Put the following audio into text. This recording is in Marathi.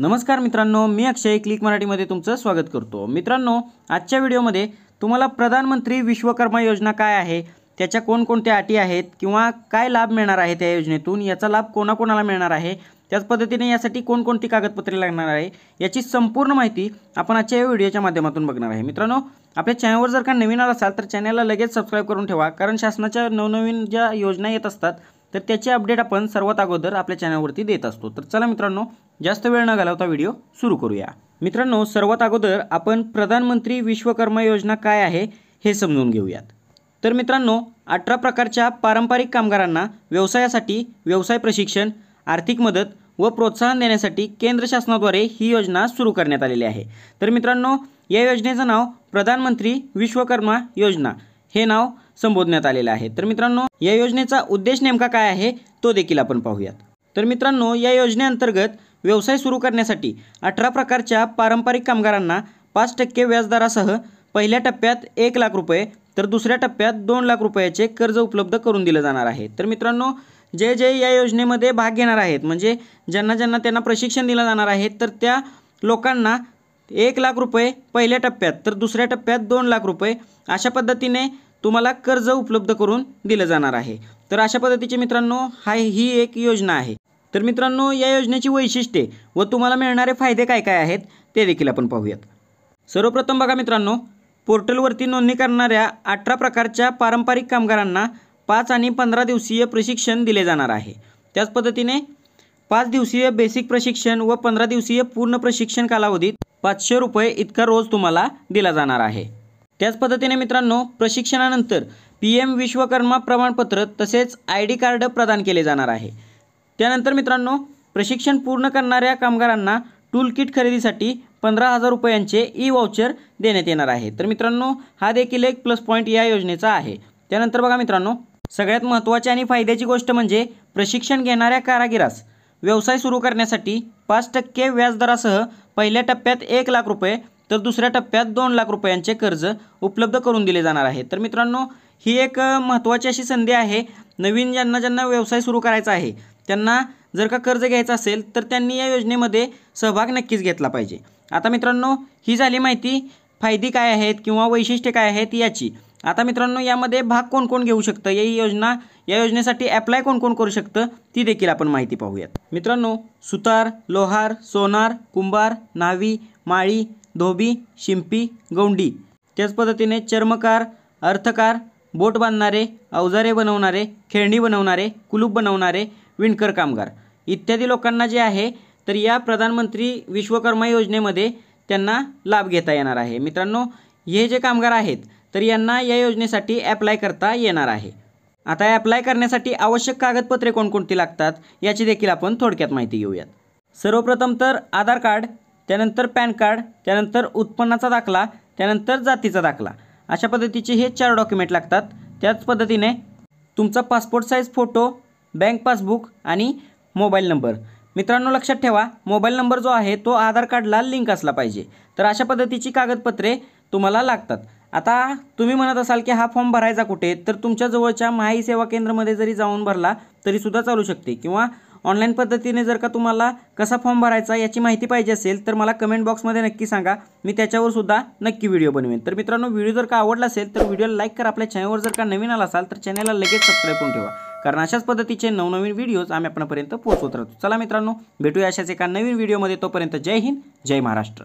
नमस्कार मित्रांनो मी अक्षय क्लिक मराठीमध्ये तुमचं स्वागत करतो मित्रांनो आजच्या व्हिडिओमध्ये तुम्हाला प्रधानमंत्री विश्वकर्मा योजना काय आहे त्याच्या कोणकोणत्या अटी आहेत किंवा काय लाभ मिळणार आहे त्या योजनेतून याचा लाभ कोणाकोणाला मिळणार आहे त्याच पद्धतीने यासाठी कोणकोणती कागदपत्रे लागणार आहे याची संपूर्ण माहिती आपण आजच्या या व्हिडिओच्या माध्यमातून बघणार आहे मित्रांनो आपल्या चॅनलवर जर का नवीन आला असाल तर चॅनलला लगेच सबस्क्राईब करून ठेवा कारण शासनाच्या नवनवीन ज्या योजना येत असतात तर त्याचे अपडेट आपण सर्वात अगोदर आपल्या चॅनलवरती देत असतो तर चला मित्रांनो जास्त वेळ न घालवता व्हिडिओ सुरू करूया मित्रांनो सर्वात अगोदर आपण प्रधानमंत्री विश्वकर्मा योजना काय आहे हे समजून घेऊयात तर मित्रांनो अठरा प्रकारच्या पारंपरिक कामगारांना व्यवसायासाठी व्यवसाय प्रशिक्षण आर्थिक मदत व प्रोत्साहन देण्यासाठी केंद्र शासनाद्वारे ही योजना सुरू करण्यात आलेली आहे तर मित्रांनो या योजनेचं नाव प्रधानमंत्री विश्वकर्मा योजना हे नाव संबोधण्यात आलेलं आहे तर मित्रांनो या योजनेचा उद्देश नेमका काय आहे तो देखील आपण पाहूयात तर मित्रांनो या योजनेअंतर्गत व्यवसाय सुरू करण्यासाठी अठरा प्रकारच्या पारंपरिक कामगारांना पाच टक्के व्याजदरासह पहिल्या टप्प्यात एक लाख रुपये तर दुसऱ्या टप्प्यात दोन लाख रुपयाचे कर्ज उपलब्ध करून दिलं जाणार आहे तर मित्रांनो जे जे या योजनेमध्ये भाग घेणार आहेत म्हणजे ज्यांना ज्यांना त्यांना प्रशिक्षण दिलं जाणार आहे तर त्या लोकांना एक लाख रुपये पहिल्या टप्प्यात तर दुसऱ्या टप्प्यात दोन लाख रुपये अशा पद्धतीने तुम्हाला कर्ज उपलब्ध करून दिलं जाणार आहे तर अशा पद्धतीचे मित्रांनो हा ही एक योजना आहे तर मित्रांनो या योजनेची वैशिष्ट्ये व तुम्हाला मिळणारे फायदे काय काय आहेत ते देखील आपण पाहूयात सर्वप्रथम बघा मित्रांनो पोर्टलवरती नोंदणी करणाऱ्या अठरा प्रकारच्या पारंपरिक कामगारांना पाच आणि पंधरा दिवसीय प्रशिक्षण दिले जाणार आहे त्याच पद्धतीने पाच दिवसीय बेसिक प्रशिक्षण व पंधरा दिवसीय पूर्ण प्रशिक्षण कालावधीत पाचशे रुपये इतका रोज तुम्हाला दिला जाणार आहे त्याच पद्धतीने मित्रांनो प्रशिक्षणानंतर पी एम विश्वकर्मा प्रमाणपत्र तसेच आय डी कार्ड प्रदान केले जाणार आहे त्यानंतर मित्रांनो प्रशिक्षण पूर्ण करणाऱ्या कामगारांना टूल किट खरेदीसाठी पंधरा हजार रुपयांचे ई वाउचर देण्यात येणार आहे तर मित्रांनो हा देखील एक प्लस पॉईंट या योजनेचा आहे त्यानंतर बघा मित्रांनो सगळ्यात महत्त्वाची आणि फायद्याची गोष्ट म्हणजे प्रशिक्षण घेणाऱ्या कारागिरास व्यवसाय सुरू करण्यासाठी पाच टक्के व्याजदरासह पहिल्या टप्प्यात एक लाख रुपये तर दुसऱ्या टप्प्यात दोन लाख रुपयांचे कर्ज उपलब्ध करून दिले जाणार आहे तर मित्रांनो ही एक महत्त्वाची अशी संधी आहे नवीन ज्यांना ज्यांना व्यवसाय सुरू करायचा आहे त्यांना जर का कर्ज घ्यायचं असेल तर त्यांनी या योजनेमध्ये सहभाग नक्कीच घेतला पाहिजे आता मित्रांनो ही झाली माहिती फायदे काय आहेत किंवा वैशिष्ट्ये काय आहेत याची आता मित्रांनो यामध्ये भाग कोण कोण घेऊ शकतं या योजना या योजनेसाठी ॲप्लाय कोण कोण करू शकतं ती देखील आपण माहिती पाहूयात मित्रांनो सुतार लोहार सोनार कुंभार न्हावी माळी धोबी शिंपी गौंडी त्याच पद्धतीने चर्मकार अर्थकार बोट बांधणारे अवजारे बनवणारे खेळणी बनवणारे कुलूप बनवणारे विणकर कामगार इत्यादी लोकांना जे आहे तर या प्रधानमंत्री विश्वकर्मा योजनेमध्ये त्यांना लाभ घेता येणार आहे मित्रांनो हे जे कामगार आहेत तर यांना या योजनेसाठी ॲप्लाय करता येणार आहे आता ॲप्लाय करण्यासाठी आवश्यक कागदपत्रे कोणकोणती लागतात याची देखील आपण थोडक्यात माहिती घेऊयात सर्वप्रथम तर आधार कार्ड त्यानंतर पॅन कार्ड त्यानंतर उत्पन्नाचा दाखला त्यानंतर जातीचा दाखला अशा पद्धतीचे हे चार डॉक्युमेंट लागतात त्याच पद्धतीने तुमचा passport size photo bank passbook आणि मोबाईल नंबर मित्रांनो लक्षात ठेवा मोबाईल नंबर जो आहे तो आधार कार्डला लिंक असला पाहिजे तर अशा पद्धतीची कागदपत्रे तुम्हाला लागतात आता तुम्ही म्हणत असाल की हा फॉर्म भरायचा कुठे तर तुमच्या जवळच्या माही सेवा केंद्रामध्ये जरी जाऊन भरला तरीसुद्धा चालू शकते किंवा ऑनलाईन पद्धतीने जर का तुम्हाला कसा फॉर्म भरायचा याची माहिती पाहिजे असेल तर मला कमेंट बॉक्समध्ये नक्की सांगा मी त्याच्यावर सुद्धा नक्की व्हिडिओ बनवेन तर मित्रांनो व्हिडिओ जर का आवडला असेल तर व्हिडिओला लाईक करा आपल्या चॅनलवर जर का नवीन आला असाल तर चॅनलला लगेच सबस्क्राईब करून ठेवा कारण अशाच पद्धतीचे नवनवीन व्हिडिओज आम्ही आपणापर्यंत पोहोचवत राहतो चला मित्रांनो भेटूया अशाच एका नवीन व्हिडिओमध्ये तोपर्यंत जय हिंद जय महाराष्ट्र